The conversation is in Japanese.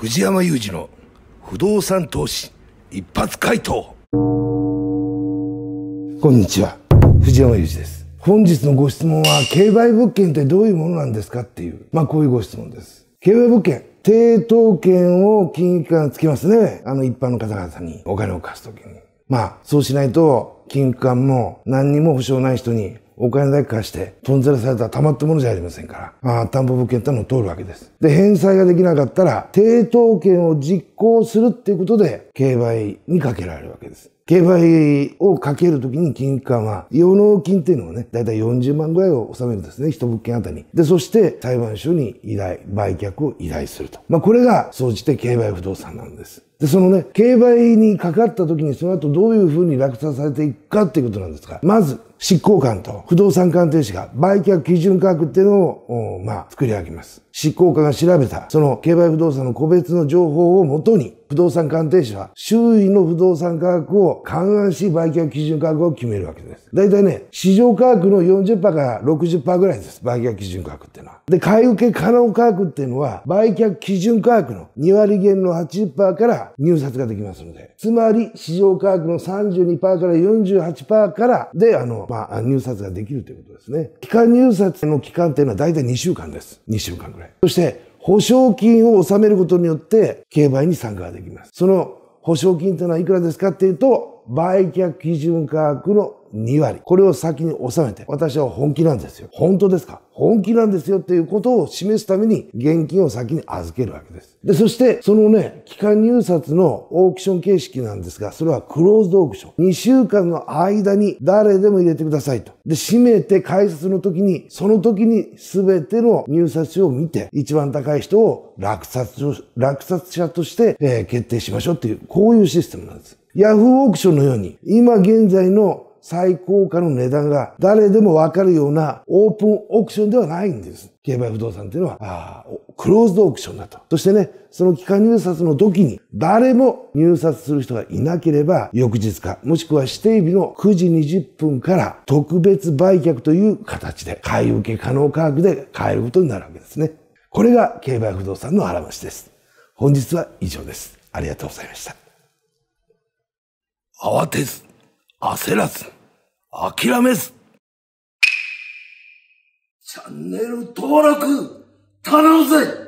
藤山雄二の不動産投資一発回答こんにちは藤山雄二です本日のご質問は競売物件ってどういうものなんですかっていうまあこういうご質問です競売物件抵当権を金融機関つきますねあの一般の方々にお金を貸すときにまあそうしないと金融機関も何にも保証ない人にお金だけ貸して、とんずらされたらたまったものじゃありませんから、あ担保物件ってのを通るわけです。で、返済ができなかったら、抵当権を実行するっていうことで、競売にかけられるわけです。競売をかけるときに金関は、養老金っていうのをね、だいたい40万ぐらいを納めるんですね、一物件あたり。で、そして裁判所に依頼、売却を依頼すると。まあ、これが、総じて競売不動産なんです。で、そのね、競売にかかった時にその後どういうふうに落札されていくかっていうことなんですが、まず、執行官と不動産鑑定士が売却基準価格っていうのを、まあ、作り上げます。執行官が調べた、その競売不動産の個別の情報をもとに、不動産鑑定士は周囲の不動産価格を勘案し売却基準価格を決めるわけです。だいたいね、市場価格の40%から60%ぐらいです。売却基準価格っていうのは。で、買い受け可能価格っていうのは、売却基準価格の2割減の80%から入札ができますので。つまり、市場価格の32%から48%からで、あの、まあ、入札ができるということですね。期間入札の期間っていうのはだいたい2週間です。2週間ぐらい。そして、保証金を納めることによって競売に参加ができます。その保証金というのはいくらですかっていうと、売却基準価格の2割。これを先に収めて、私は本気なんですよ。本当ですか本気なんですよっていうことを示すために現金を先に預けるわけです。で、そしてそのね、機関入札のオークション形式なんですが、それはクローズドオークション。2週間の間に誰でも入れてくださいと。で、閉めて解札の時に、その時に全ての入札書を見て、一番高い人を落札落札者として、えー、決定しましょうっていう、こういうシステムなんです。ヤフーオークションのように、今現在の最高価の値段が誰でもわかるようなオープンオークションではないんです。競売不動産っていうのは、あクローズドオークションだと。そしてね、その期間入札の時に誰も入札する人がいなければ翌日か、もしくは指定日の9時20分から特別売却という形で買い受け可能価格で買えることになるわけですね。これが競売不動産のあらましです。本日は以上です。ありがとうございました。慌てず、焦らず。諦めず、チャンネル登録、頼むぜ